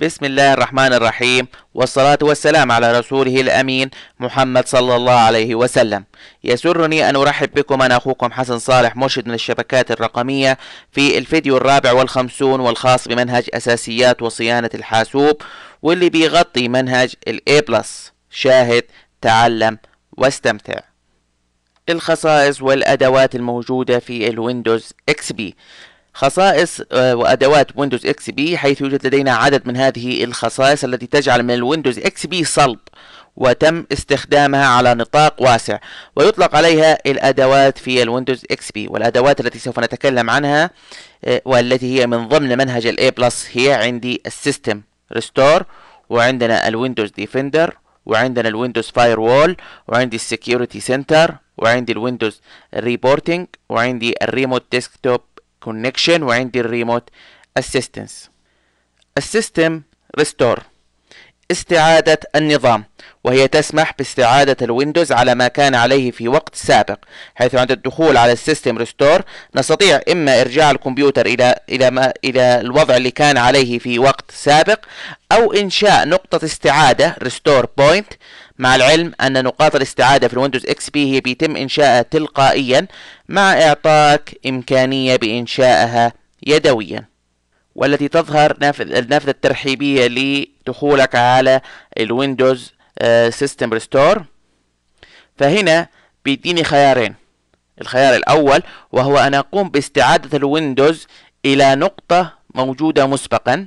بسم الله الرحمن الرحيم والصلاة والسلام على رسوله الأمين محمد صلى الله عليه وسلم يسرني أن أرحب بكم أنا أخوكم حسن صالح مرشد من الشبكات الرقمية في الفيديو الرابع والخمسون والخاص بمنهج أساسيات وصيانة الحاسوب واللي بيغطي منهج الأي بلس شاهد تعلم واستمتع الخصائص والأدوات الموجودة في الويندوز XP خصائص آه، وأدوات ويندوز اكس بي حيث يوجد لدينا عدد من هذه الخصائص التي تجعل من الويندوز اكس بي صلب وتم استخدامها على نطاق واسع ويطلق عليها الأدوات في الويندوز اكس بي والأدوات التي سوف نتكلم عنها آه، والتي هي من ضمن منهج الاي بلس هي عندي السيستم ريستور وعندنا الويندوز ديفندر وعندنا الويندوز فاير وول وعندي السكيورتي سنتر وعندي الويندوز ريبورتنج وعندي الريموت ديسكتوب connection وعندي الريموت assistance السيستم ريستور استعادة النظام وهي تسمح باستعادة الويندوز على ما كان عليه في وقت سابق حيث عند الدخول على السيستم ريستور نستطيع إما إرجاع الكمبيوتر إلى إلى ما إلى الوضع اللي كان عليه في وقت سابق أو إنشاء نقطة استعادة ريستور بوينت مع العلم أن نقاط الاستعادة في الويندوز اكس بي هي بيتم إنشائها تلقائيا مع إعطاك إمكانية بإنشائها يدويا والتي تظهر النافذة الترحيبية لدخولك على الويندوز سيستم ريستور فهنا بيديني خيارين الخيار الأول وهو أن أقوم باستعادة الويندوز إلى نقطة موجودة مسبقا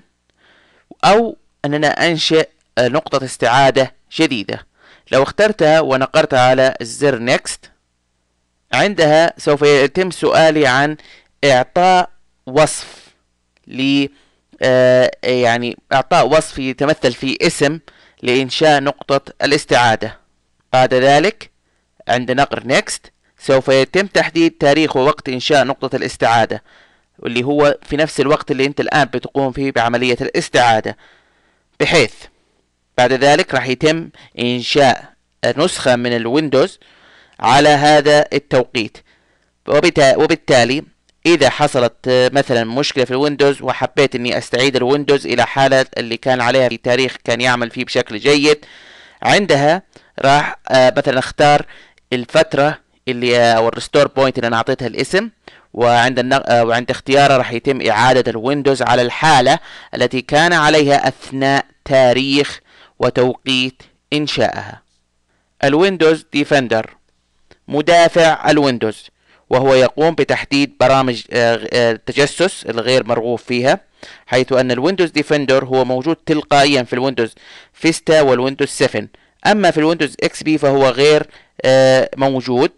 أو أننا أنشئ آه، نقطة استعادة جديدة لو اخترتها ونقرت على الزر نيكست عندها سوف يتم سؤالي عن إعطاء وصف ل آه، يعني إعطاء وصف يتمثل في اسم لإنشاء نقطة الاستعادة بعد ذلك عند نقر نيكست سوف يتم تحديد تاريخ ووقت إنشاء نقطة الاستعادة واللي هو في نفس الوقت اللي أنت الآن بتقوم فيه بعملية الاستعادة بحيث بعد ذلك راح يتم إنشاء نسخة من الويندوز على هذا التوقيت وبالتالي اذا حصلت آه، مثلا مشكله في الويندوز وحبيت اني استعيد الويندوز الى حاله اللي كان عليها في تاريخ كان يعمل فيه بشكل جيد عندها راح آه، مثلا اختار الفتره اللي آه، او الريستور بوينت اللي انا اعطيتها الاسم وعند النق... وعند اختياره راح يتم اعاده الويندوز على الحاله التي كان عليها اثناء تاريخ وتوقيت انشائها الويندوز ديفندر مدافع الويندوز وهو يقوم بتحديد برامج التجسس آه، آه، الغير مرغوب فيها حيث أن الويندوز ديفندر هو موجود تلقائيا في الويندوز فيستا والويندوز 7 أما في الويندوز اكس بي فهو غير آه، موجود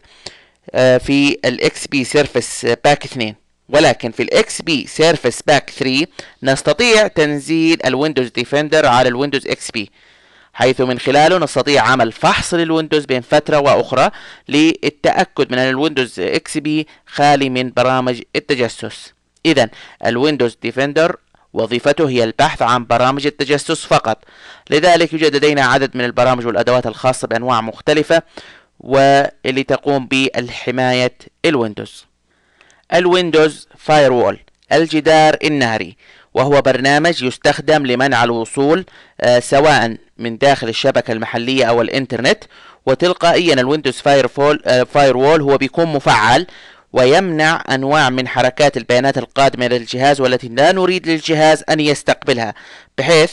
في الاكس بي سيرفس باك 2 ولكن في الاكس بي سيرفس باك 3 نستطيع تنزيل الويندوز ديفندر على الويندوز اكس بي حيث من خلاله نستطيع عمل فحص للويندوز بين فترة وأخرى للتأكد من أن الويندوز اكس بي خالي من برامج التجسس إذا الويندوز ديفندر وظيفته هي البحث عن برامج التجسس فقط لذلك يوجد لدينا عدد من البرامج والأدوات الخاصة بأنواع مختلفة واللي تقوم بالحماية الويندوز الويندوز فايروول الجدار النهري وهو برنامج يستخدم لمنع الوصول آه، سواء من داخل الشبكة المحلية أو الإنترنت وتلقائيا الويندوز فاير آه، وول هو بيكون مفعل ويمنع أنواع من حركات البيانات القادمة للجهاز والتي لا نريد للجهاز أن يستقبلها بحيث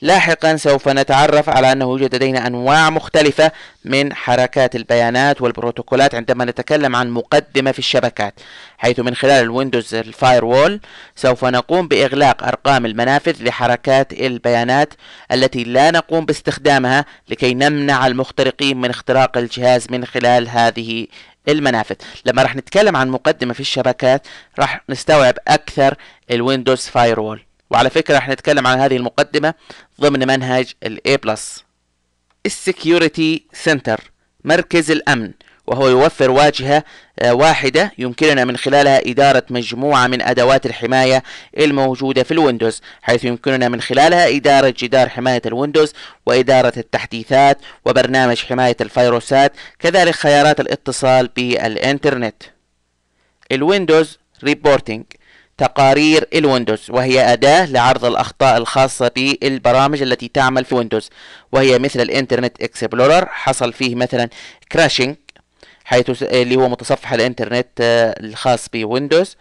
لاحقا سوف نتعرف على أنه يوجد لدينا أنواع مختلفة من حركات البيانات والبروتوكولات عندما نتكلم عن مقدمة في الشبكات حيث من خلال الويندوز الفايروول سوف نقوم بإغلاق أرقام المنافذ لحركات البيانات التي لا نقوم باستخدامها لكي نمنع المخترقين من اختراق الجهاز من خلال هذه المنافذ لما راح نتكلم عن مقدمة في الشبكات راح نستوعب أكثر الويندوز فايروول وعلى فكرة نتكلم عن هذه المقدمة ضمن منهج الـ A+. السكيورتي سنتر مركز الأمن وهو يوفر واجهة آه، واحدة يمكننا من خلالها إدارة مجموعة من أدوات الحماية الموجودة في الويندوز حيث يمكننا من خلالها إدارة جدار حماية الويندوز وإدارة التحديثات وبرنامج حماية الفيروسات كذلك خيارات الاتصال بالإنترنت الويندوز ريبورتينج تقارير الويندوز وهي أداة لعرض الأخطاء الخاصة بالبرامج التي تعمل في ويندوز وهي مثل الإنترنت إكسبلورر حصل فيه مثلا كراشنج حيث اللي هو متصفح الإنترنت آه، الخاص بويندوز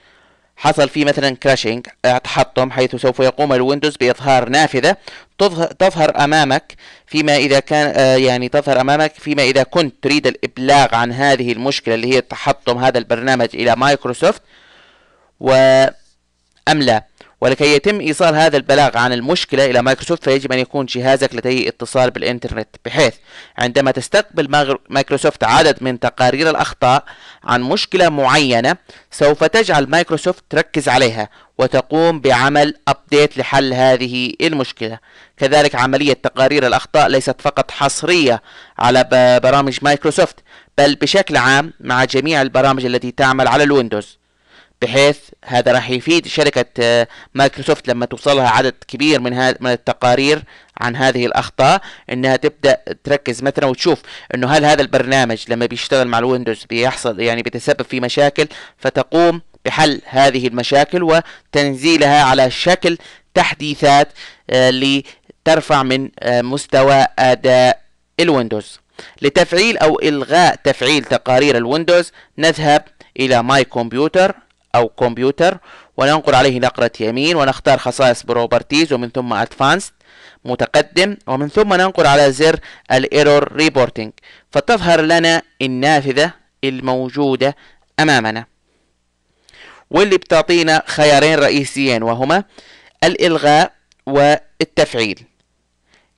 حصل فيه مثلا كراشنج آه، تحطم حيث سوف يقوم الويندوز بإظهار نافذة تظهر أمامك فيما إذا كان آه، يعني تظهر أمامك فيما إذا كنت تريد الإبلاغ عن هذه المشكلة اللي هي تحطم هذا البرنامج إلى مايكروسوفت و أم لا ولكي يتم إيصال هذا البلاغ عن المشكلة إلى مايكروسوفت فيجب أن يكون جهازك لديه اتصال بالإنترنت بحيث عندما تستقبل مايكروسوفت عدد من تقارير الأخطاء عن مشكلة معينة سوف تجعل مايكروسوفت تركز عليها وتقوم بعمل أبديت لحل هذه المشكلة كذلك عملية تقارير الأخطاء ليست فقط حصرية على برامج مايكروسوفت بل بشكل عام مع جميع البرامج التي تعمل على الويندوز بحيث هذا راح يفيد شركة آه، مايكروسوفت لما توصلها عدد كبير من من التقارير عن هذه الأخطاء إنها تبدأ تركز مثلا وتشوف إنه هل هذا البرنامج لما بيشتغل مع الويندوز بيحصل يعني بيتسبب في مشاكل فتقوم بحل هذه المشاكل وتنزيلها على شكل تحديثات آه، لترفع من آه، مستوى أداء الويندوز لتفعيل أو إلغاء تفعيل تقارير الويندوز نذهب إلى ماي كمبيوتر أو كمبيوتر وننقل عليه نقرة يمين ونختار خصائص بروبرتيز ومن ثم ادفانس متقدم ومن ثم ننقل على زر الايرور ريبورتنج فتظهر لنا النافذة الموجودة أمامنا واللي بتعطينا خيارين رئيسيين وهما الإلغاء والتفعيل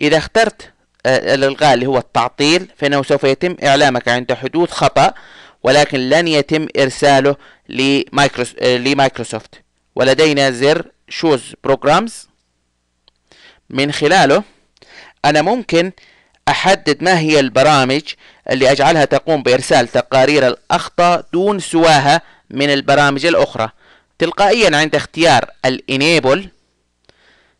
إذا اخترت آه، الإلغاء اللي هو التعطيل فإنه سوف يتم إعلامك عند حدوث خطأ ولكن لن يتم إرساله آه، لمايكروسوفت ولدينا زر شوز بروجرامز من خلاله أنا ممكن أحدد ما هي البرامج اللي أجعلها تقوم بإرسال تقارير الأخطاء دون سواها من البرامج الأخرى تلقائيا عند اختيار الانيبل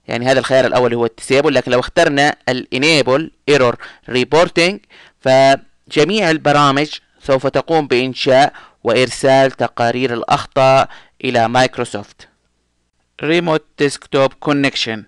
يعني هذا الخيار الأول هو التسيبل لكن لو اخترنا الانيبل ايرور ريبورتنج فجميع البرامج سوف تقوم بإنشاء وإرسال تقارير الأخطاء إلى مايكروسوفت ريموت ديسكتوب كونكشن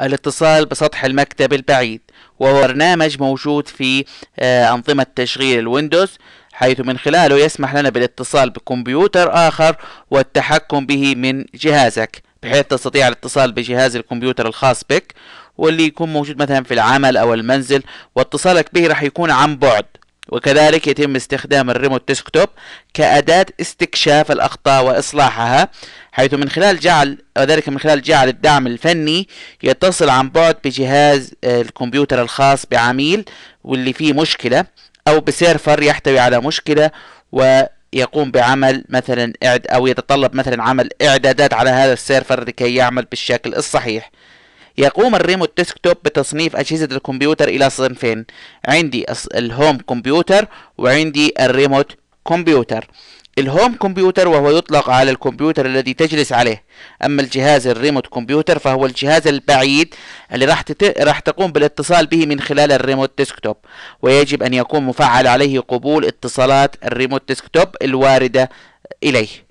الاتصال بسطح المكتب البعيد وهو برنامج موجود في آه، أنظمة تشغيل الويندوز حيث من خلاله يسمح لنا بالاتصال بكمبيوتر آخر والتحكم به من جهازك بحيث تستطيع الاتصال بجهاز الكمبيوتر الخاص بك واللي يكون موجود مثلا في العمل أو المنزل واتصالك به راح يكون عن بعد وكذلك يتم استخدام الريموت ديسكتوب كأداة استكشاف الأخطاء وإصلاحها حيث من خلال جعل وذلك من خلال جعل الدعم الفني يتصل عن بعد بجهاز آه، الكمبيوتر الخاص بعميل واللي فيه مشكلة أو بسيرفر يحتوي على مشكلة ويقوم بعمل مثلا أو يتطلب مثلا عمل إعدادات على هذا السيرفر لكي يعمل بالشكل الصحيح يقوم الريموت ديسكتوب بتصنيف أجهزة الكمبيوتر إلى صنفين عندي الهوم كمبيوتر وعندي الريموت كمبيوتر الهوم كمبيوتر وهو يطلق على الكمبيوتر الذي تجلس عليه أما الجهاز الريموت كمبيوتر فهو الجهاز البعيد اللي راح, تت... راح تقوم بالاتصال به من خلال الريموت ديسكتوب ويجب أن يكون مفعل عليه قبول اتصالات الريموت ديسكتوب الواردة إليه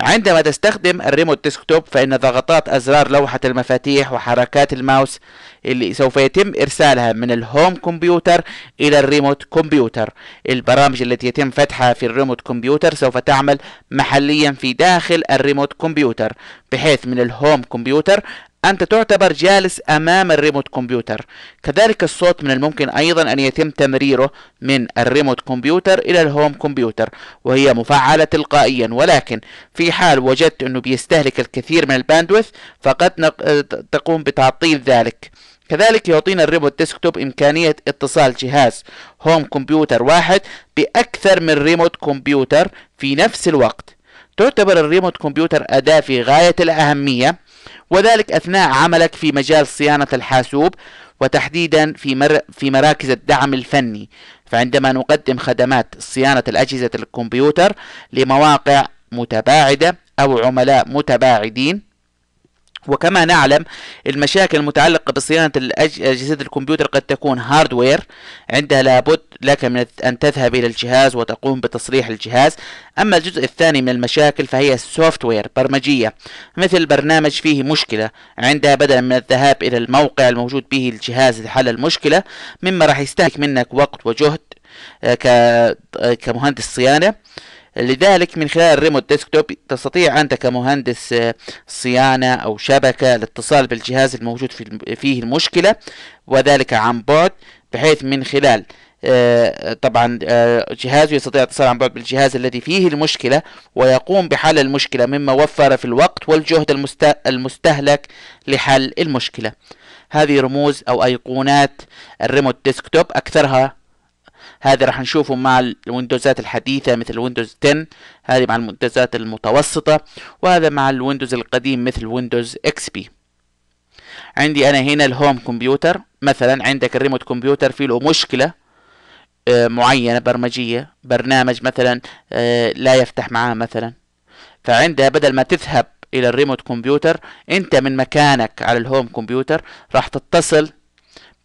عندما تستخدم الريموت ديسكتوب فإن ضغطات أزرار لوحة المفاتيح وحركات الماوس اللي سوف يتم إرسالها من الهوم كمبيوتر إلى الريموت كمبيوتر البرامج التي يتم فتحها في الريموت كمبيوتر سوف تعمل محليا في داخل الريموت كمبيوتر بحيث من الهوم كمبيوتر أنت تعتبر جالس أمام الريموت كمبيوتر كذلك الصوت من الممكن أيضا أن يتم تمريره من الريموت كمبيوتر إلى الهوم كمبيوتر وهي مفعلة تلقائيا ولكن في حال وجدت أنه بيستهلك الكثير من الباندوث فقد تقوم بتعطيل ذلك كذلك يعطينا الريموت ديسكتوب إمكانية اتصال جهاز هوم كمبيوتر واحد بأكثر من ريموت كمبيوتر في نفس الوقت تعتبر الريموت كمبيوتر أداة في غاية الأهمية وذلك أثناء عملك في مجال صيانة الحاسوب وتحديدا في, مر... في مراكز الدعم الفني فعندما نقدم خدمات صيانة الأجهزة الكمبيوتر لمواقع متباعدة أو عملاء متباعدين وكما نعلم المشاكل المتعلقة بصيانة أجهزة الكمبيوتر قد تكون هاردوير عندها لابد لك من أن تذهب إلى الجهاز وتقوم بتصليح الجهاز أما الجزء الثاني من المشاكل فهي سوفتوير برمجية مثل برنامج فيه مشكلة عندها بدلا من الذهاب إلى الموقع الموجود به الجهاز لحل المشكلة مما راح يستهلك منك وقت وجهد آه، آه، كمهندس صيانة لذلك من خلال الريموت ديسكتوب تستطيع أنت كمهندس آه، صيانة أو شبكة الاتصال بالجهاز الموجود فيه المشكلة وذلك عن بعد بحيث من خلال آه، طبعا آه، جهازه يستطيع الاتصال عن بعد بالجهاز الذي فيه المشكلة ويقوم بحل المشكلة مما وفر في الوقت والجهد المستهلك لحل المشكلة هذه رموز أو أيقونات الريموت ديسكتوب أكثرها هذا راح نشوفه مع الويندوزات الحديثة مثل ويندوز 10 هذه مع الويندوزات المتوسطة وهذا مع الويندوز القديم مثل ويندوز اكس بي عندي انا هنا الهوم كمبيوتر مثلا عندك الريموت كمبيوتر فيه له مشكلة آه، معينة برمجية برنامج مثلا آه، لا يفتح معاه مثلا فعندها بدل ما تذهب الى الريموت كمبيوتر انت من مكانك على الهوم كمبيوتر راح تتصل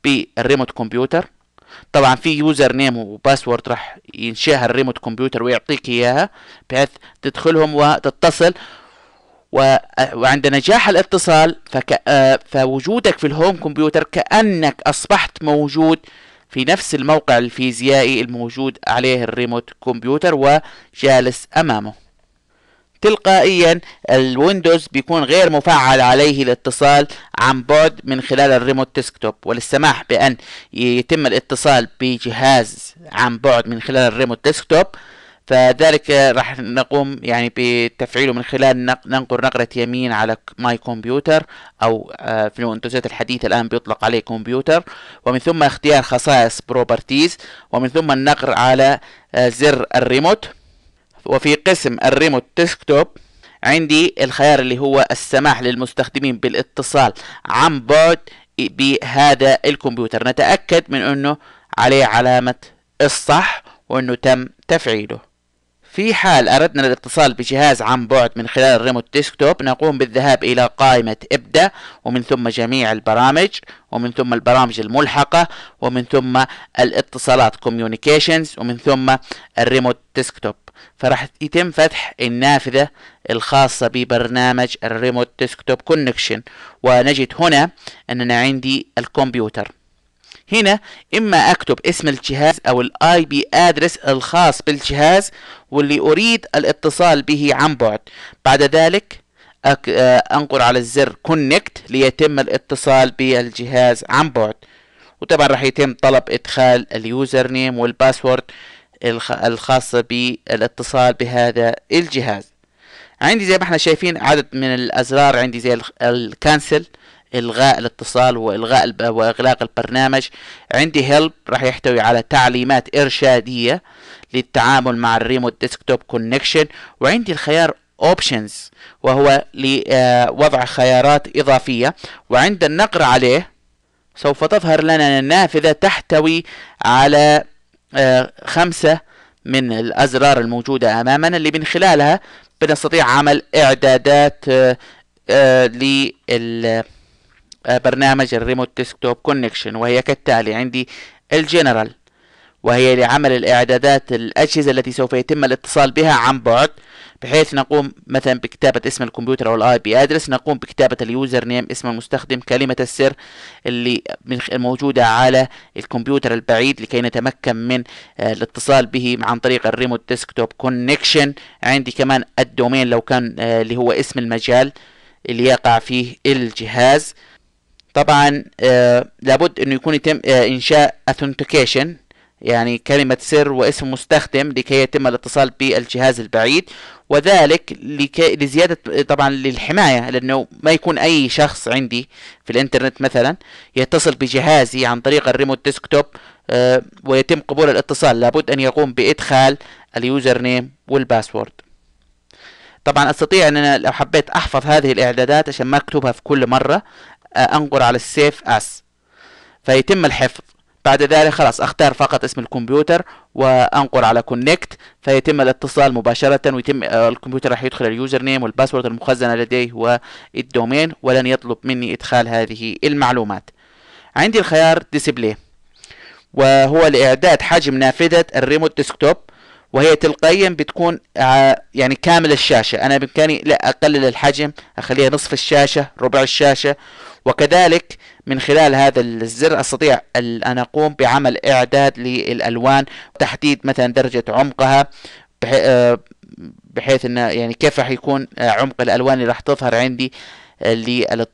بالريموت كمبيوتر طبعا في يوزر نيم وباسورد راح ينشاها الريموت كمبيوتر ويعطيك اياها بحيث تدخلهم وتتصل و... وعند نجاح الاتصال فك... آه، فوجودك في الهوم كمبيوتر كأنك أصبحت موجود في نفس الموقع الفيزيائي الموجود عليه الريموت كمبيوتر وجالس أمامه تلقائيا الويندوز بيكون غير مفعل عليه الاتصال عن بعد من خلال الريموت ديسكتوب وللسماح بأن يتم الاتصال بجهاز عن بعد من خلال الريموت ديسكتوب فذلك راح نقوم يعني بتفعيله من خلال ننقر نقرة يمين على ماي كمبيوتر أو آه، في الويندوزات الحديثة الآن بيطلق عليه كمبيوتر ومن ثم اختيار خصائص بروبرتيز ومن ثم النقر على آه، زر الريموت وفي قسم الريموت ديسكتوب عندي الخيار اللي هو السماح للمستخدمين بالاتصال عن بعد بهذا الكمبيوتر نتأكد من انه عليه علامة الصح وانه تم تفعيله في حال أردنا الاتصال بجهاز عن بعد من خلال الريموت ديسكتوب نقوم بالذهاب إلى قائمة إبدأ ومن ثم جميع البرامج ومن ثم البرامج الملحقة ومن ثم الاتصالات كوميونيكيشنز ومن ثم الريموت ديسكتوب فراح يتم فتح النافذة الخاصة ببرنامج الريموت ديسكتوب كونكشن ونجد هنا أننا عندي الكمبيوتر هنا إما أكتب اسم الجهاز أو الاي بي ادرس الخاص بالجهاز واللي أريد الاتصال به عن بعد بعد ذلك آه، أنقر على الزر كونكت ليتم الاتصال بالجهاز عن بعد وطبعا راح يتم طلب إدخال اليوزر نيم والباسورد الخاصة بالاتصال بهذا الجهاز عندي زي ما احنا شايفين عدد من الازرار عندي زي الكانسل الغاء الاتصال والغاء واغلاق البرنامج عندي هيلب راح يحتوي على تعليمات ارشاديه للتعامل مع الريموت ديسكتوب كونكشن وعندي الخيار اوبشنز وهو لوضع آه، خيارات اضافيه وعند النقر عليه سوف تظهر لنا نافذه تحتوي على آه، خمسة من الأزرار الموجودة أمامنا اللي من خلالها بنستطيع عمل إعدادات آه، آه، لبرنامج الريموت ديسكتوب كونكشن وهي كالتالي عندي الجنرال وهي لعمل الإعدادات الأجهزة التي سوف يتم الاتصال بها عن بعد بحيث نقوم مثلا بكتابة اسم الكمبيوتر أو الآي بي أدرس نقوم بكتابة اليوزر نيم اسم المستخدم كلمة السر اللي الموجودة على الكمبيوتر البعيد لكي نتمكن من آه، الاتصال به عن طريق الريموت ديسكتوب كونكشن عندي كمان الدومين لو كان آه، اللي هو اسم المجال اللي يقع فيه الجهاز طبعا آه، لابد انه يكون يتم انشاء اثنتيكيشن يعني كلمة سر واسم مستخدم لكي يتم الاتصال بالجهاز البعيد وذلك لكي لزيادة طبعا للحماية لأنه ما يكون أي شخص عندي في الإنترنت مثلا يتصل بجهازي عن طريق الريموت ديسكتوب آه، ويتم قبول الاتصال لابد أن يقوم بإدخال اليوزر نيم والباسورد طبعا استطيع ان انا لو حبيت احفظ هذه الاعدادات عشان ما اكتبها في كل مره آه، انقر على السيف اس فيتم الحفظ بعد ذلك خلاص اختار فقط اسم الكمبيوتر وانقر على كونكت فيتم الاتصال مباشرة ويتم آه، الكمبيوتر راح يدخل اليوزر نيم والباسورد المخزنة لديه والدومين ولن يطلب مني ادخال هذه المعلومات عندي الخيار ديسبلاي وهو لاعداد حجم نافذة الريموت ديسكتوب وهي تلقائيا بتكون آه، يعني كامل الشاشة أنا بإمكاني لا أقلل الحجم أخليها نصف الشاشة ربع الشاشة وكذلك من خلال هذا الزر أستطيع أن أقوم بعمل إعداد للألوان تحديد مثلا درجة عمقها آه، بحيث أن يعني كيف راح يكون آه، عمق الألوان اللي راح تظهر عندي آه،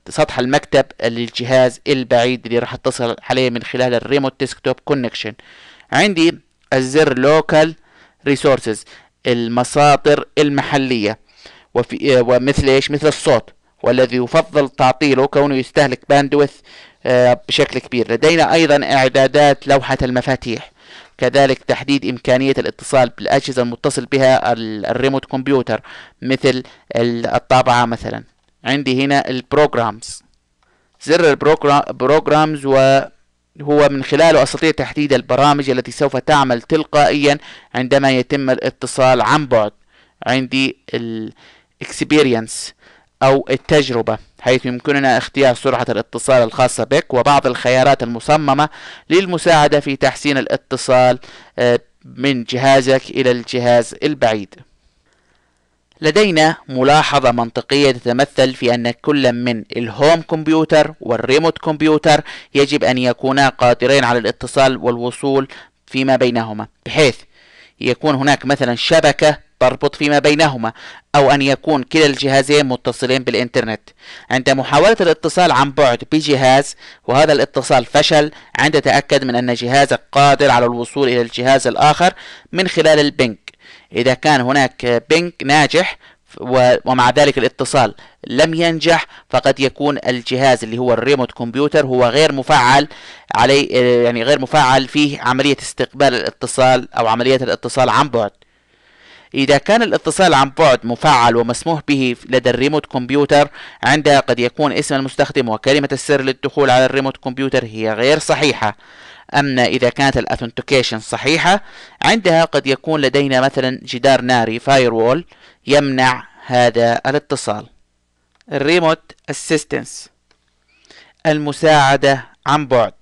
لسطح المكتب للجهاز البعيد اللي راح اتصل عليه من خلال الريموت ديسكتوب كونكشن عندي الزر لوكال ريسورسز المصادر المحليه وفي ومثل ايش مثل الصوت والذي يفضل تعطيله كونه يستهلك باندوث آه، بشكل كبير لدينا أيضا إعدادات لوحة المفاتيح كذلك تحديد إمكانية الاتصال بالأجهزة المتصل بها الريموت كمبيوتر مثل الطابعة مثلا عندي هنا البروجرامز زر البروجرامز وهو من خلاله أستطيع تحديد البرامج التي سوف تعمل تلقائيا عندما يتم الاتصال عن بعد عندي الاكسبيرينس أو التجربة حيث يمكننا اختيار سرعة الاتصال الخاصة بك وبعض الخيارات المصممة للمساعدة في تحسين الاتصال آه، من جهازك إلى الجهاز البعيد لدينا ملاحظة منطقية تتمثل في أن كل من الهوم كمبيوتر والريموت كمبيوتر يجب أن يكونا قادرين على الاتصال والوصول فيما بينهما بحيث يكون هناك مثلا شبكة التربط فيما بينهما أو أن يكون كلا الجهازين متصلين بالإنترنت عند محاولة الاتصال عن بعد بجهاز وهذا الاتصال فشل عند تأكد من أن جهازك قادر على الوصول إلى الجهاز الآخر من خلال البنك إذا كان هناك بنك ناجح ومع ذلك الاتصال لم ينجح فقد يكون الجهاز اللي هو الريموت كمبيوتر هو غير مفعل عليه يعني غير مفعل فيه عملية استقبال الاتصال أو عملية الاتصال عن بعد إذا كان الاتصال عن بعد مفعل ومسموح به لدى الريموت كمبيوتر عندها قد يكون اسم المستخدم وكلمة السر للدخول على الريموت كمبيوتر هي غير صحيحة أما إذا كانت الأثنتيكيشن صحيحة عندها قد يكون لدينا مثلا جدار ناري فايروول يمنع هذا الاتصال الريموت أسيستنس المساعدة عن بعد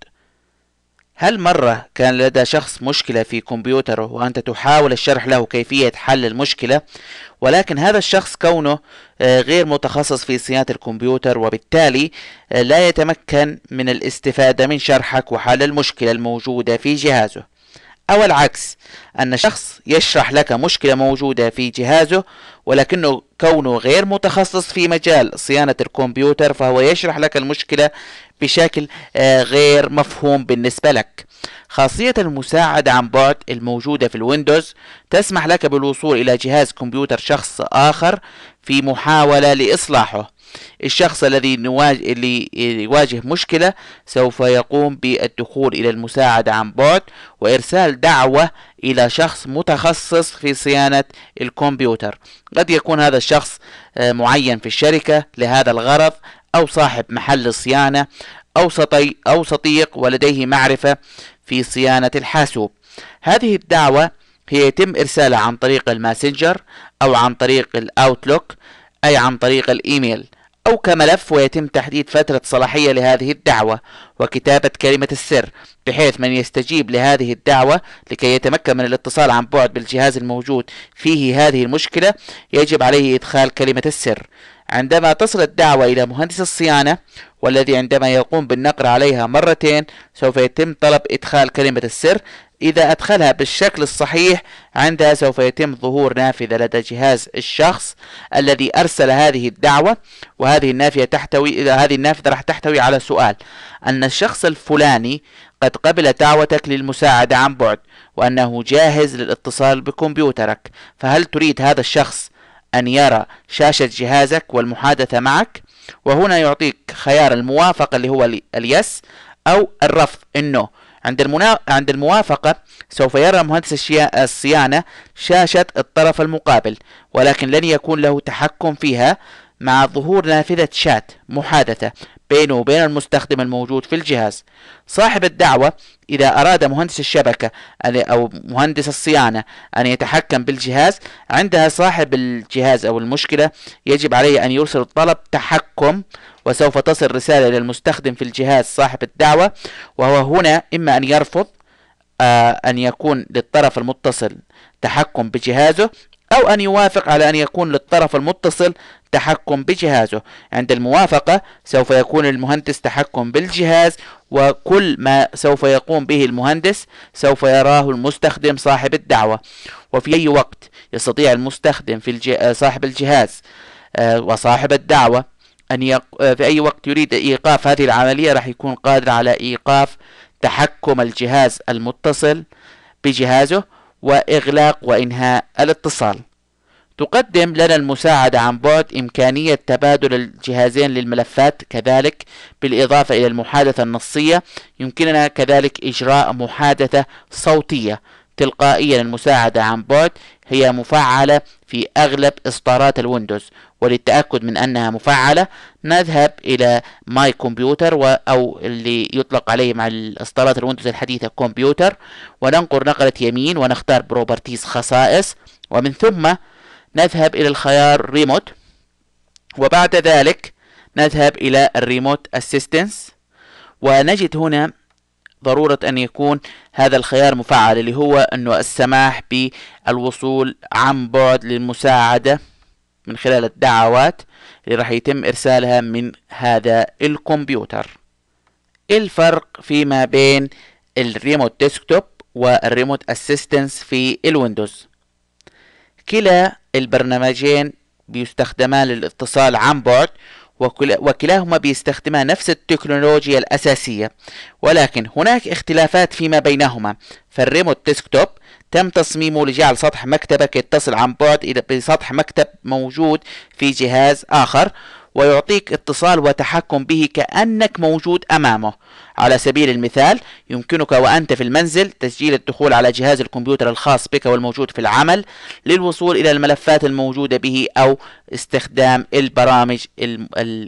هل مرة كان لدى شخص مشكلة في كمبيوتره وأنت تحاول الشرح له كيفية حل المشكلة ولكن هذا الشخص كونه آه، غير متخصص في صيانة الكمبيوتر وبالتالي آه، لا يتمكن من الاستفادة من شرحك وحل المشكلة الموجودة في جهازه أو العكس أن شخص يشرح لك مشكلة موجودة في جهازه ولكنه كونه غير متخصص في مجال صيانة الكمبيوتر فهو يشرح لك المشكلة بشكل آه، غير مفهوم بالنسبة لك خاصية المساعدة عن بعد الموجودة في الويندوز تسمح لك بالوصول إلى جهاز كمبيوتر شخص آخر في محاولة لإصلاحه الشخص الذي نواجه اللي يواجه مشكلة سوف يقوم بالدخول إلى المساعدة عن بعد وإرسال دعوة إلى شخص متخصص في صيانة الكمبيوتر قد يكون هذا الشخص آه، معين في الشركة لهذا الغرض أو صاحب محل الصيانة أو, سطي أو صديق ولديه معرفة في صيانة الحاسوب هذه الدعوة هي يتم إرسالها عن طريق الماسنجر أو عن طريق الأوتلوك أي عن طريق الإيميل أو كملف ويتم تحديد فترة صلاحية لهذه الدعوة وكتابة كلمة السر بحيث من يستجيب لهذه الدعوة لكي يتمكن من الاتصال عن بعد بالجهاز الموجود فيه هذه المشكلة يجب عليه إدخال كلمة السر عندما تصل الدعوة إلى مهندس الصيانة والذي عندما يقوم بالنقر عليها مرتين سوف يتم طلب إدخال كلمة السر إذا أدخلها بالشكل الصحيح عندها سوف يتم ظهور نافذة لدى جهاز الشخص الذي أرسل هذه الدعوة وهذه النافذة تحتوي إذا هذه النافذة راح تحتوي على سؤال أن الشخص الفلاني قد قبل دعوتك للمساعدة عن بعد وأنه جاهز للاتصال بكمبيوترك فهل تريد هذا الشخص أن يرى شاشة جهازك والمحادثة معك وهنا يعطيك خيار الموافقة اللي هو اليس أو الرفض النو عند المنا... عند الموافقة سوف يرى مهندس الصيانة شاشة الطرف المقابل ولكن لن يكون له تحكم فيها مع ظهور نافذة شات محادثة بينه وبين المستخدم الموجود في الجهاز صاحب الدعوة إذا أراد مهندس الشبكة أو مهندس الصيانة أن يتحكم بالجهاز عندها صاحب الجهاز أو المشكلة يجب عليه أن يرسل طلب تحكم وسوف تصل رسالة للمستخدم في الجهاز صاحب الدعوة وهو هنا إما أن يرفض آه، أن يكون للطرف المتصل تحكم بجهازه أو أن يوافق على أن يكون للطرف المتصل تحكم بجهازه عند الموافقة سوف يكون المهندس تحكم بالجهاز وكل ما سوف يقوم به المهندس سوف يراه المستخدم صاحب الدعوة وفي أي وقت يستطيع المستخدم في الج... آه، صاحب الجهاز آه، وصاحب الدعوة أن يق... آه، في أي وقت يريد إيقاف هذه العملية راح يكون قادر على إيقاف تحكم الجهاز المتصل بجهازه وإغلاق وإنهاء الاتصال تقدم لنا المساعدة عن بعد إمكانية تبادل الجهازين للملفات كذلك بالإضافة إلى المحادثة النصية يمكننا كذلك إجراء محادثة صوتية تلقائيا المساعدة عن بعد هي مفعلة في أغلب إصدارات الويندوز وللتأكد من أنها مفعلة نذهب إلى ماي كمبيوتر و أو اللي يطلق عليه مع الإصدارات الويندوز الحديثة كمبيوتر وننقر نقرة يمين ونختار بروبرتيز خصائص ومن ثم نذهب إلى الخيار ريموت وبعد ذلك نذهب إلى الريموت أسيستنس ونجد هنا ضرورة أن يكون هذا الخيار مفعل اللي هو أنه السماح بالوصول عن بعد للمساعدة من خلال الدعوات اللي راح يتم إرسالها من هذا الكمبيوتر الفرق فيما بين الريموت ديسكتوب والريموت اسيستنس في الويندوز كلا البرنامجين بيستخدمان للاتصال عن بعد وكلاهما بيستخدما نفس التكنولوجيا الأساسية ولكن هناك اختلافات فيما بينهما فالريموت ديسكتوب تم تصميمه لجعل سطح مكتبك يتصل عن بعد بسطح مكتب موجود في جهاز آخر ويعطيك اتصال وتحكم به كأنك موجود أمامه على سبيل المثال يمكنك وأنت في المنزل تسجيل الدخول على جهاز الكمبيوتر الخاص بك والموجود في العمل للوصول إلى الملفات الموجودة به أو استخدام البرامج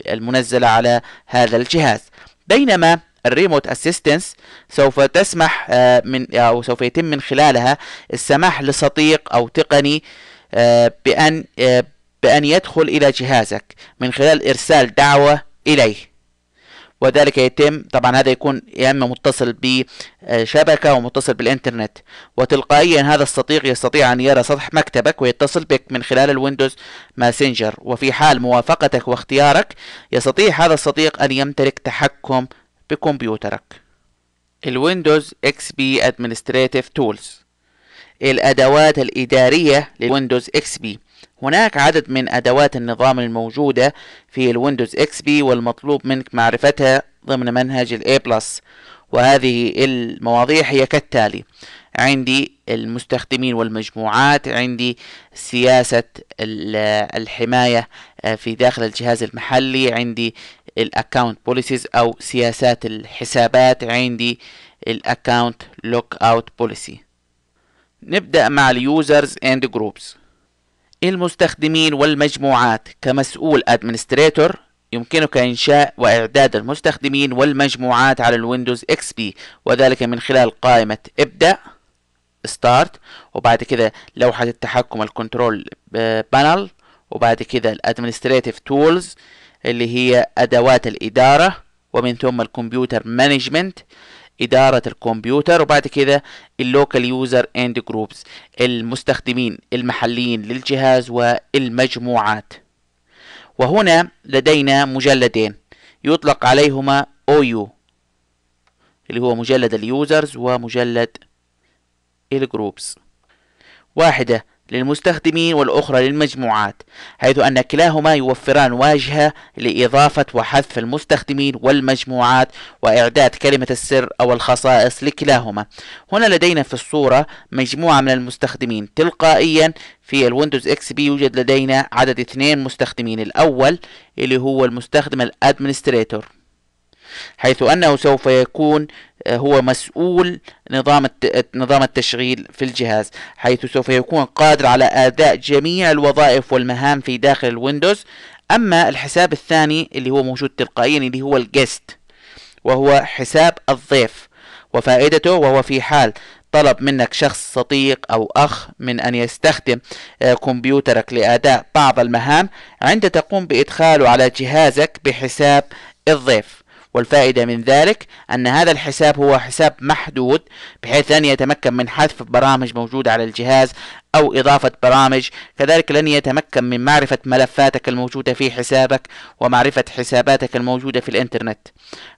المنزلة على هذا الجهاز بينما الريموت اسيستنس سوف تسمح آه، من او سوف يتم من خلالها السماح لصديق او تقني آه، بان آه، بان يدخل الى جهازك من خلال ارسال دعوه اليه وذلك يتم طبعا هذا يكون يا اما متصل بشبكه او متصل بالانترنت وتلقائيا هذا الصديق يستطيع ان يرى سطح مكتبك ويتصل بك من خلال الويندوز ماسنجر وفي حال موافقتك واختيارك يستطيع هذا الصديق ان يمتلك تحكم بكمبيوترك الويندوز اكس بي ادمنستريتيف تولز الادوات الاداريه للويندوز اكس بي هناك عدد من ادوات النظام الموجوده في الويندوز اكس بي والمطلوب منك معرفتها ضمن منهج الاي بلس وهذه المواضيع هي كالتالي عندي المستخدمين والمجموعات عندي سياسة الحماية آه، في داخل الجهاز المحلي عندي الاكونت بوليسيز او سياسات الحسابات عندي الاكونت لوك اوت بوليسي نبدأ مع اليوزرز اند جروبس المستخدمين والمجموعات كمسؤول ادمنستريتور يمكنك إنشاء وإعداد المستخدمين والمجموعات على الويندوز اكس بي وذلك من خلال قائمة ابدأ ستارت وبعد كده لوحة التحكم الكنترول بانل وبعد كده الادمنستريتف تولز اللي هي ادوات الادارة ومن ثم الكمبيوتر مانجمنت إدارة الكمبيوتر وبعد كده اللوكال يوزر اند جروبز المستخدمين المحليين للجهاز والمجموعات وهنا لدينا مجلدين يطلق عليهما OU اللي هو مجلد اليوزرز ومجلد الجروبس واحدة للمستخدمين والأخرى للمجموعات حيث أن كلاهما يوفران واجهة لإضافة وحذف المستخدمين والمجموعات وإعداد كلمة السر أو الخصائص لكلاهما هنا لدينا في الصورة مجموعة من المستخدمين تلقائيا في الويندوز اكس بي يوجد لدينا عدد اثنين مستخدمين الأول اللي هو المستخدم الادمنستريتور حيث أنه سوف يكون آه، هو مسؤول نظام نظام التشغيل في الجهاز حيث سوف يكون قادر على أداء جميع الوظائف والمهام في داخل الويندوز أما الحساب الثاني اللي هو موجود تلقائيا اللي هو الجست وهو حساب الضيف وفائدته وهو في حال طلب منك شخص صديق أو أخ من أن يستخدم آه، كمبيوترك لأداء بعض المهام عند تقوم بإدخاله على جهازك بحساب الضيف والفائدة من ذلك أن هذا الحساب هو حساب محدود بحيث لن يتمكن من حذف برامج موجودة على الجهاز أو إضافة برامج كذلك لن يتمكن من معرفة ملفاتك الموجودة في حسابك ومعرفة حساباتك الموجودة في الإنترنت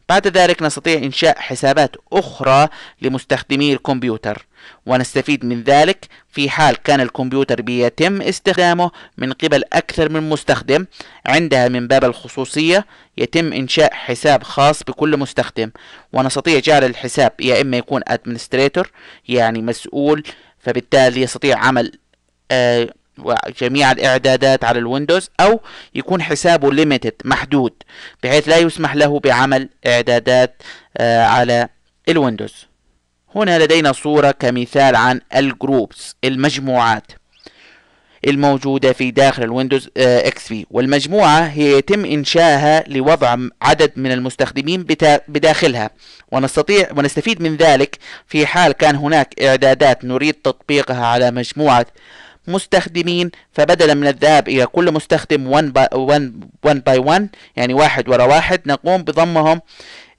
بعد ذلك نستطيع إنشاء حسابات أخرى لمستخدمي الكمبيوتر ونستفيد من ذلك في حال كان الكمبيوتر بيتم استخدامه من قبل أكثر من مستخدم عندها من باب الخصوصية يتم إنشاء حساب خاص بكل مستخدم ونستطيع جعل الحساب يا إما يكون administrator يعني مسؤول فبالتالي يستطيع عمل آه، جميع الإعدادات على الويندوز أو يكون حسابه ليميتد محدود بحيث لا يسمح له بعمل إعدادات آه، على الويندوز هنا لدينا صورة كمثال عن الجروبس المجموعات الموجودة في داخل الويندوز آه، اكس بي والمجموعة هي يتم انشائها لوضع عدد من المستخدمين بداخلها ونستطيع ونستفيد من ذلك في حال كان هناك اعدادات نريد تطبيقها على مجموعة مستخدمين فبدلا من الذهاب إلى كل مستخدم 1 by 1 يعني واحد ورا واحد نقوم بضمهم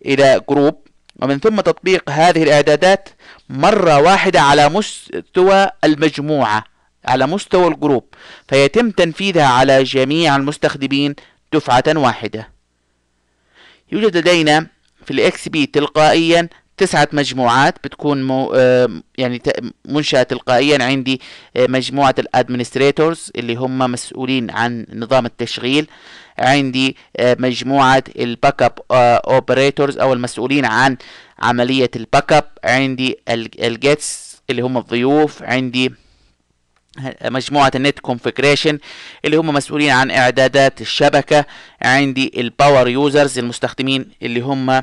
إلى جروب ومن ثم تطبيق هذه الإعدادات مرة واحدة على مستوى المجموعة على مستوى الجروب فيتم تنفيذها على جميع المستخدمين دفعة واحدة يوجد لدينا في الاكس بي تلقائيا تسعة مجموعات بتكون مو آه، يعني منشأة تلقائيا عندي آه، مجموعة الادمنستريتورز اللي هم مسؤولين عن نظام التشغيل عندي آه، مجموعة الباك اب اوبريتورز او المسؤولين عن عملية الباك اب عندي الجيتس اللي هم الضيوف عندي مجموعة النت كونفجريشن اللي هم مسؤولين عن إعدادات الشبكة عندي الباور يوزرز المستخدمين اللي هم آه،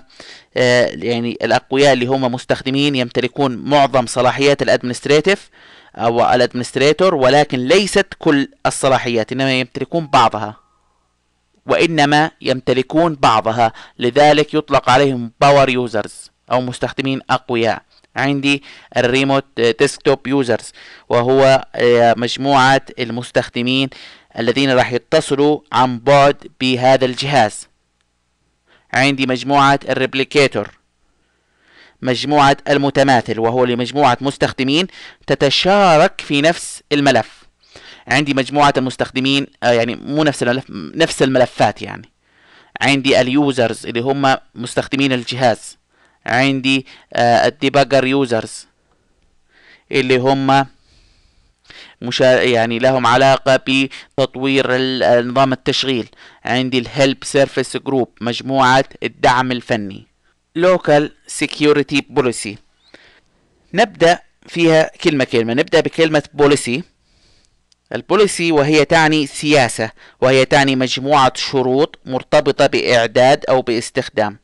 يعني الأقوياء اللي هم مستخدمين يمتلكون معظم صلاحيات الادمنستريتف أو الأدمنستريتور ولكن ليست كل الصلاحيات إنما يمتلكون بعضها وإنما يمتلكون بعضها لذلك يطلق عليهم باور يوزرز أو مستخدمين أقوياء عندي الريموت ديسكتوب آه، يوزرز وهو آه، مجموعة المستخدمين الذين راح يتصلوا عن بعد بهذا الجهاز عندي مجموعة الريبليكيتور مجموعة المتماثل وهو لمجموعة مستخدمين تتشارك في نفس الملف عندي مجموعة المستخدمين آه، يعني مو نفس الملف نفس الملفات يعني عندي اليوزرز اللي هم مستخدمين الجهاز عندي الديباجر آه، يوزرز اللي هم مشا... يعني لهم علاقة بتطوير نظام التشغيل عندي الهيلب سيرفيس جروب مجموعة الدعم الفني لوكال سيكيورتي بوليسي نبدأ فيها كلمة كلمة نبدأ بكلمة بوليسي البوليسي وهي تعني سياسة وهي تعني مجموعة شروط مرتبطة بإعداد أو باستخدام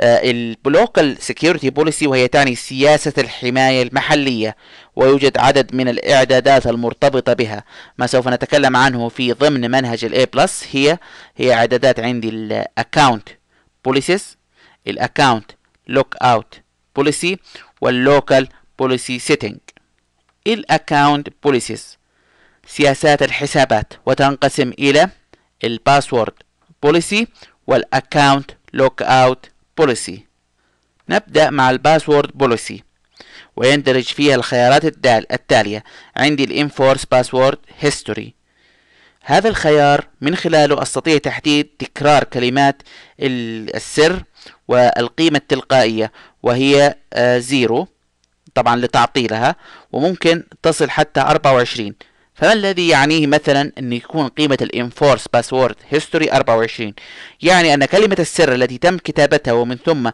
اللوكال سكيورتي بوليسي وهي تعني سياسة الحماية المحلية ويوجد عدد من الإعدادات المرتبطة بها ما سوف نتكلم عنه في ضمن منهج الـ A+ هي هي إعدادات عندي الـ Account Policies الـ Account Lookout Policy والـ Local Policy Setting الـ Account Policies سياسات الحسابات وتنقسم إلى الباسورد والـ Account Lookout Policy بوليسي نبدأ مع الباسورد بوليسي ويندرج فيها الخيارات التالية عندي الانفورس باسورد هيستوري هذا الخيار من خلاله أستطيع تحديد تكرار كلمات السر والقيمة التلقائية وهي زيرو آه، طبعا لتعطيلها وممكن تصل حتى 24 فما الذي يعنيه مثلا أن يكون قيمة الانفورس باسورد هيستوري 24 يعني أن كلمة السر التي تم كتابتها ومن ثم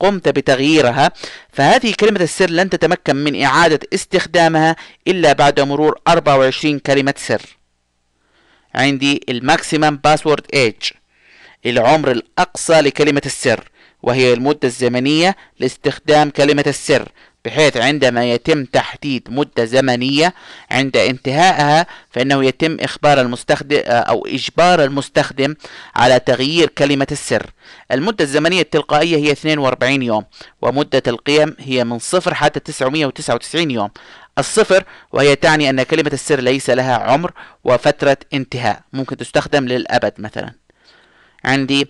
قمت بتغييرها فهذه كلمة السر لن تتمكن من إعادة استخدامها إلا بعد مرور 24 كلمة سر عندي الماكسيمم باسورد ايج العمر الأقصى لكلمة السر وهي المدة الزمنية لاستخدام كلمة السر بحيث عندما يتم تحديد مدة زمنية عند انتهائها فإنه يتم إخبار المستخدم آه، أو إجبار المستخدم على تغيير كلمة السر المدة الزمنية التلقائية هي 42 يوم ومدة القيم هي من صفر حتى 999 يوم الصفر وهي تعني أن كلمة السر ليس لها عمر وفترة انتهاء ممكن تستخدم للأبد مثلا عندي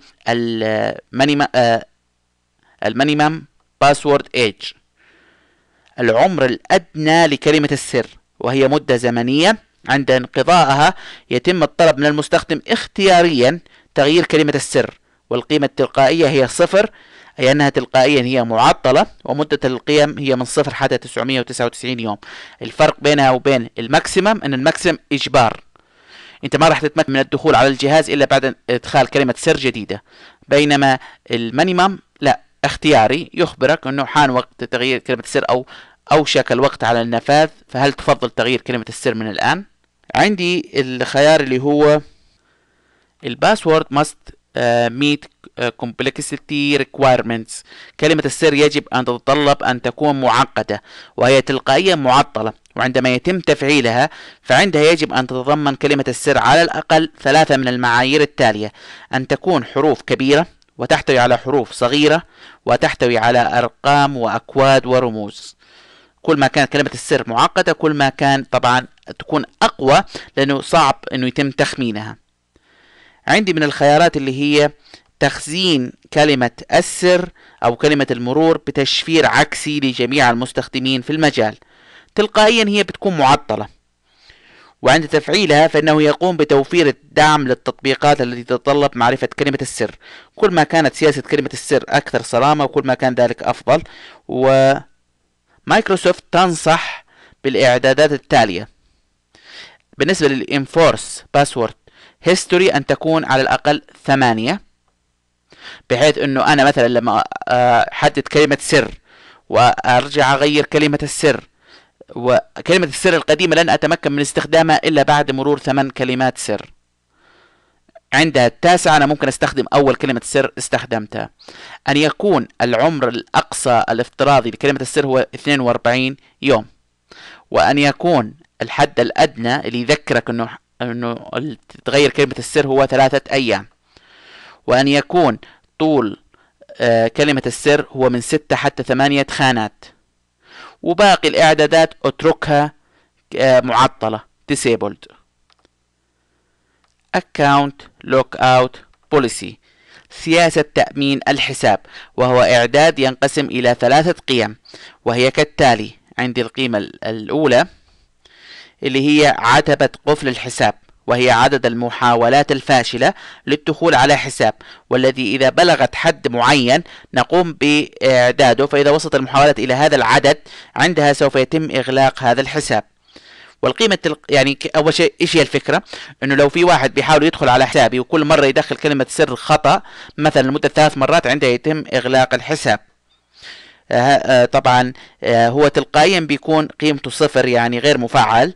المينيمم باسورد ايج العمر الأدنى لكلمة السر وهي مدة زمنية عند انقضائها يتم الطلب من المستخدم اختياريا تغيير كلمة السر والقيمة التلقائية هي صفر أي أنها تلقائيا هي معطلة ومدة القيم هي من صفر حتى 999 يوم الفرق بينها وبين الماكسيمم أن الماكسيمم إجبار أنت ما راح تتمكن من الدخول على الجهاز إلا بعد إدخال كلمة سر جديدة بينما المينيمم لا اختياري يخبرك أنه حان وقت تغيير كلمة السر أو أوشك الوقت على النفاذ فهل تفضل تغيير كلمة السر من الآن؟ عندي الخيار اللي هو الباسورد must آه، meet آه، complexity requirements كلمة السر يجب أن تتطلب أن تكون معقدة وهي تلقائيا معطلة وعندما يتم تفعيلها فعندها يجب أن تتضمن كلمة السر على الأقل ثلاثة من المعايير التالية أن تكون حروف كبيرة وتحتوي على حروف صغيرة وتحتوي على أرقام وأكواد ورموز كل ما كانت كلمة السر معقدة كل ما كان طبعا تكون أقوى لأنه صعب أنه يتم تخمينها عندي من الخيارات اللي هي تخزين كلمة السر أو كلمة المرور بتشفير عكسي لجميع المستخدمين في المجال تلقائيا هي بتكون معطلة وعند تفعيلها فإنه يقوم بتوفير الدعم للتطبيقات التي تتطلب معرفة كلمة السر كل ما كانت سياسة كلمة السر أكثر صرامة وكل ما كان ذلك أفضل ومايكروسوفت تنصح بالإعدادات التالية بالنسبة للإنفورس باسورد هيستوري أن تكون على الأقل ثمانية بحيث أنه أنا مثلا لما آه، أحدد كلمة سر وأرجع أغير كلمة السر وكلمة السر القديمة لن أتمكن من استخدامها إلا بعد مرور ثمان كلمات سر عند التاسعة أنا ممكن أستخدم أول كلمة سر استخدمتها أن يكون العمر الأقصى الافتراضي لكلمة السر هو 42 يوم وأن يكون الحد الأدنى اللي يذكرك أنه أنه تتغير كلمة السر هو ثلاثة أيام وأن يكون طول آه، كلمة السر هو من ستة حتى ثمانية خانات وباقي الاعدادات اتركها آه، معطلة disabled account lockout policy سياسة تأمين الحساب وهو إعداد ينقسم إلى ثلاثة قيم وهي كالتالي عندي القيمة الأولى اللي هي عتبة قفل الحساب وهي عدد المحاولات الفاشلة للدخول على حساب والذي إذا بلغت حد معين نقوم بإعداده فإذا وصلت المحاولات إلى هذا العدد عندها سوف يتم إغلاق هذا الحساب والقيمة يعني أول شيء إيش هي الفكرة؟ إنه لو في واحد بيحاول يدخل على حسابي وكل مرة يدخل كلمة سر خطأ مثلا لمدة ثلاث مرات عندها يتم إغلاق الحساب آه، آه، طبعا آه، هو تلقائيا بيكون قيمته صفر يعني غير مفعل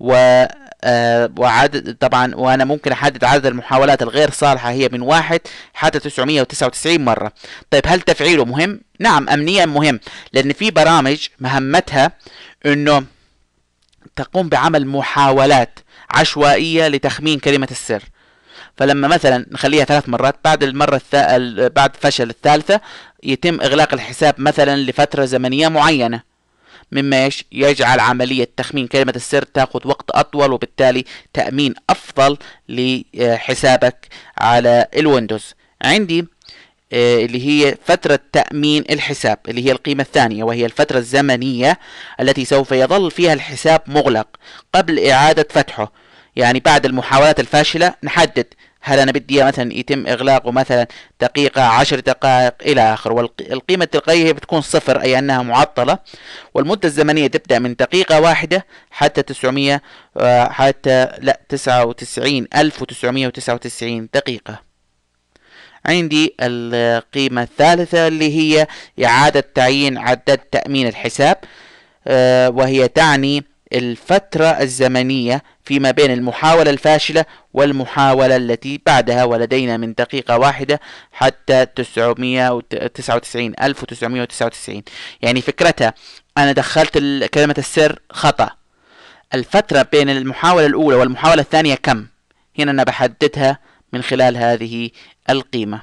و آه، وعدد طبعا وانا ممكن احدد عدد المحاولات الغير صالحه هي من واحد حتى 999 مره طيب هل تفعيله مهم نعم امنيا مهم لان في برامج مهمتها انه تقوم بعمل محاولات عشوائيه لتخمين كلمه السر فلما مثلا نخليها ثلاث مرات بعد المرة الث... بعد فشل الثالثة يتم إغلاق الحساب مثلا لفترة زمنية معينة مما يجعل عملية تخمين كلمة السر تاخذ وقت أطول وبالتالي تأمين أفضل لحسابك على الويندوز عندي آه، اللي هي فترة تأمين الحساب اللي هي القيمة الثانية وهي الفترة الزمنية التي سوف يظل فيها الحساب مغلق قبل إعادة فتحه يعني بعد المحاولات الفاشلة نحدد هل انا بدي مثلا يتم اغلاقه مثلا دقيقة عشر دقائق الى اخره والقيمة التلقائية بتكون صفر اي انها معطلة والمدة الزمنية تبدأ من دقيقة واحدة حتى تسعمية آه، حتى لا تسعة وتسعين الف وتسعمية وتسعة وتسعين دقيقة عندي القيمة الثالثة اللي هي إعادة تعيين عدد تأمين الحساب آه، وهي تعني الفترة الزمنية فيما بين المحاولة الفاشلة والمحاولة التي بعدها ولدينا من دقيقة واحدة حتى 999 1999 يعني فكرتها أنا دخلت كلمة السر خطأ الفترة بين المحاولة الأولى والمحاولة الثانية كم؟ هنا أنا بحددها من خلال هذه القيمة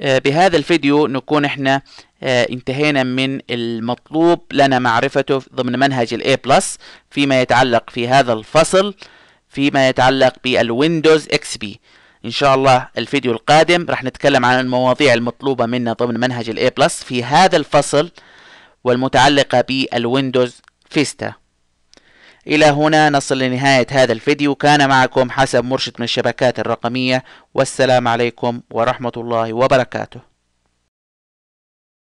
آه، بهذا الفيديو نكون احنا آه، انتهينا من المطلوب لنا معرفته ضمن منهج ال A+ فيما يتعلق في هذا الفصل فيما يتعلق بالويندوز اكس بي ان شاء الله الفيديو القادم راح نتكلم عن المواضيع المطلوبة منا ضمن منهج ال A+ في هذا الفصل والمتعلقة بالويندوز فيستا إلى هنا نصل لنهاية هذا الفيديو كان معكم حسب مرشد من الشبكات الرقمية والسلام عليكم ورحمة الله وبركاته